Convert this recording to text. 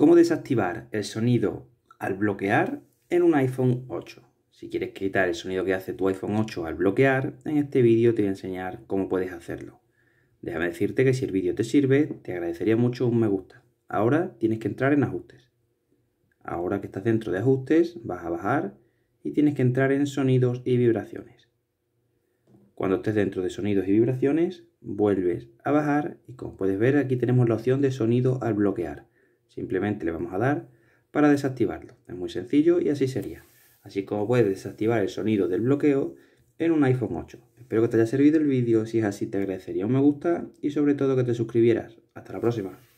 ¿Cómo desactivar el sonido al bloquear en un iPhone 8? Si quieres quitar el sonido que hace tu iPhone 8 al bloquear, en este vídeo te voy a enseñar cómo puedes hacerlo. Déjame decirte que si el vídeo te sirve, te agradecería mucho un me gusta. Ahora tienes que entrar en ajustes. Ahora que estás dentro de ajustes, vas a bajar y tienes que entrar en sonidos y vibraciones. Cuando estés dentro de sonidos y vibraciones, vuelves a bajar y como puedes ver aquí tenemos la opción de sonido al bloquear. Simplemente le vamos a dar para desactivarlo. Es muy sencillo y así sería. Así como puedes desactivar el sonido del bloqueo en un iPhone 8. Espero que te haya servido el vídeo. Si es así, te agradecería un me gusta y sobre todo que te suscribieras. Hasta la próxima.